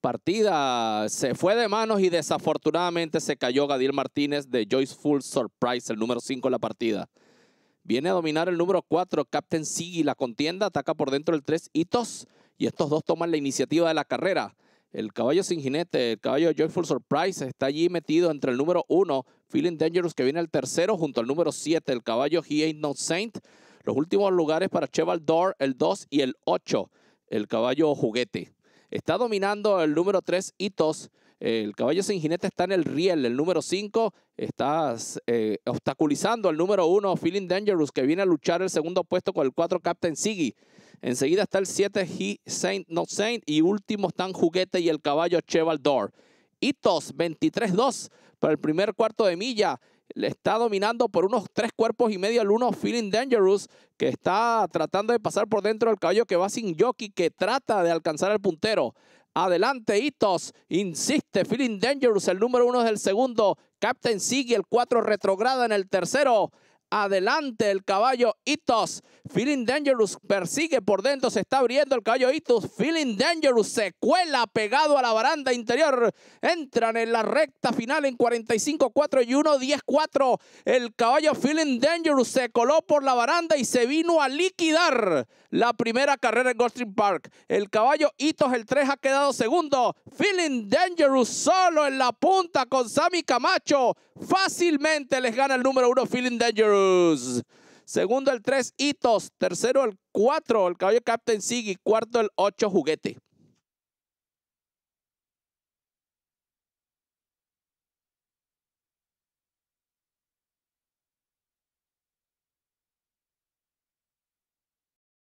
partida se fue de manos y desafortunadamente se cayó Gadiel Martínez de Joyful Surprise, el número 5 en la partida. Viene a dominar el número 4, Captain y La contienda ataca por dentro el 3 Hitos. Y estos dos toman la iniciativa de la carrera. El caballo sin jinete, el caballo Joyful Surprise, está allí metido entre el número 1, Feeling Dangerous, que viene el tercero, junto al número 7, el caballo He Ain't No Saint. Los últimos lugares para Cheval D'Or el 2 y el 8, el caballo Juguete. Está dominando el número 3, Itos. El caballo sin jinete está en el riel. El número 5 está eh, obstaculizando al número 1, Feeling Dangerous, que viene a luchar el segundo puesto con el 4, Captain Siggy. Enseguida está el 7, He Saint Not Saint. Y último están Juguete y el caballo Cheval Dor. Itos, 23-2 para el primer cuarto de milla le está dominando por unos tres cuerpos y medio al uno Feeling Dangerous, que está tratando de pasar por dentro del caballo que va sin jockey, que trata de alcanzar al puntero. Adelante, Hitos. Insiste, Feeling Dangerous, el número uno es segundo. Captain sigue el cuatro retrograda en el tercero. Adelante el caballo Itos. Feeling Dangerous persigue por dentro. Se está abriendo el caballo Itos. Feeling Dangerous se cuela pegado a la baranda interior. Entran en la recta final en 45-4 y 1-10-4. El caballo Feeling Dangerous se coló por la baranda y se vino a liquidar la primera carrera en Goldstream Park. El caballo Itos, el 3, ha quedado segundo. Feeling Dangerous solo en la punta con Sammy Camacho. Fácilmente les gana el número 1 Feeling Dangerous. Segundo el 3, Hitos. Tercero el 4, el caballo Captain Siggy. Cuarto el 8, Juguete.